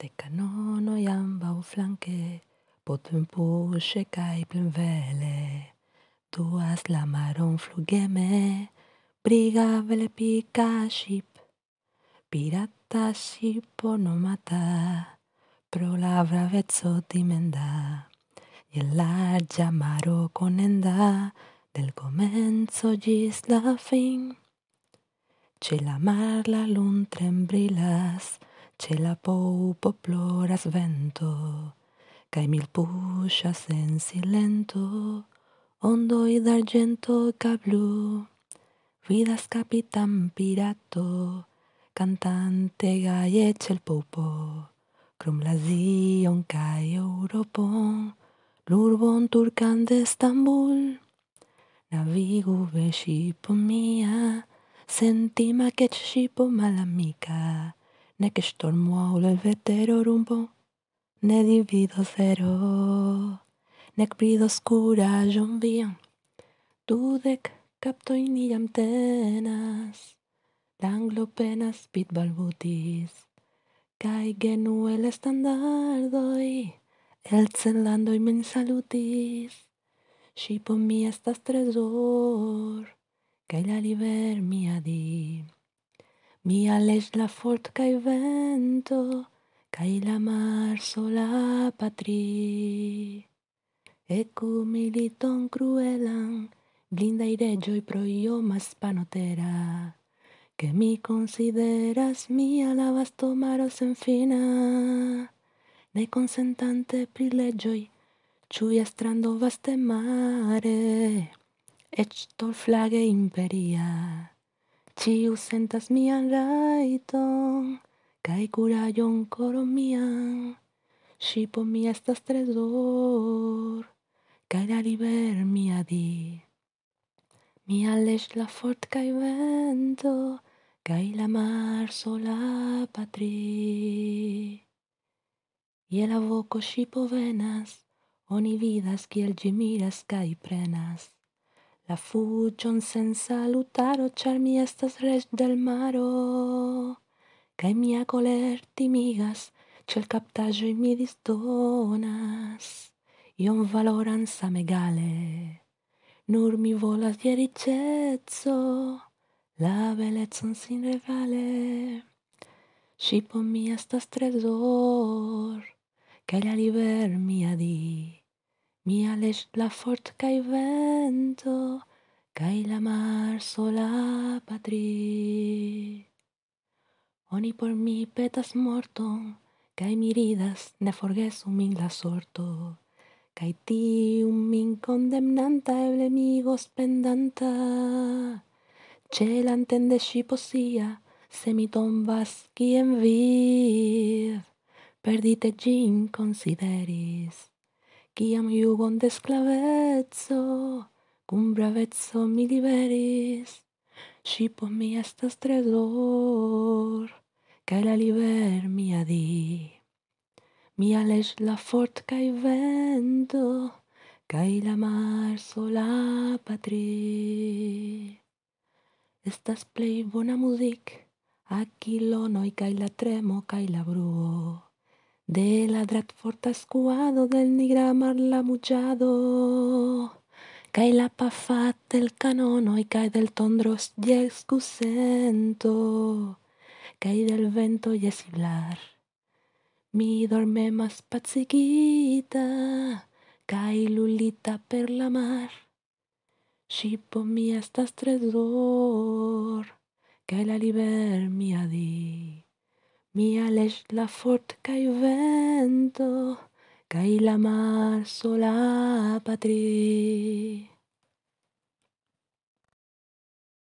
de canono yamba ambau flanque, pot un puxe vele. Duas la maron flugueme, briga pica ship Pirata ship no mata, pro la bravezzo dimenda. Y el con conenda, del comenzo gis la fin. Che la mar la luntre Ce la pou ploras vento, cae mil puxas en silento, ondoi d'argento cablu, vidas capitán pirato, cantante gaie el popo, crom zion cae europon, l'urbon turcan de Estambul. Navigu ve shipo mia, sentima che shipo malamica, 내 게시돌모아 vetero vetero rumbo ne divido cero prido brido oscura bien. tu dec capto ni tenas Danglo penas pit balbutis Kai el zelando y men salutis Shipo mi estas tresor Kai la liber di. Mi alles la fort cae vento, cae la mar sola patri. Ecu militon cruelan, blinda iregioi pro io mas panotera, che mi consideras mia la vasto maro en fina. Ne consentante prilegioi, ciui astrando vaste mare, et tor flage imperia. Ciu sentas mian raiton, cae curaion coro mian, shipo mia estas tresor, cae la liber mia di. Mia leis la fort cae vento, cae la mar sola patri. Ie la voco shipo venas, oni vidas cael ge miras cae prenas, la fucion senza lutaro, char mi estas res del maro, cae mia coler timigas, cel captagioi mi distonas, ion valorans a me gale, nur mi volas iericetso, la bellezon sin regale, sipo mi estas tresor, cae la liber mia di, mi ales la fort cae vento, cae la mar sola patri. Oni por mi petas morto, cae mi ridas ne forgesu min la sorto, cae ti un min condemnanta eble migos pendanta, Ce l'antende si posia, se mi tombas quien viv, perdite gin consideris. Quiam jugon de sclavezzo, cum bravezzo mi liberis, Scipo mi estas tresor, cae la liber mia di. Mi ales la fort cae vento, cae la mar sola patri. Estas plei bona music, aquilo noi cae la tremo cae la bruo. de la dratforta escuado, del nigramar muchado Cae la pafat del canono y cae del tondros y excusento. Cae del vento y esiblar. Mi dorme más pazziquita. Cae lulita per la mar. chipo mi estas dor, Cae la liber mia mia les la fort cae vento, cae la mar sola patrie.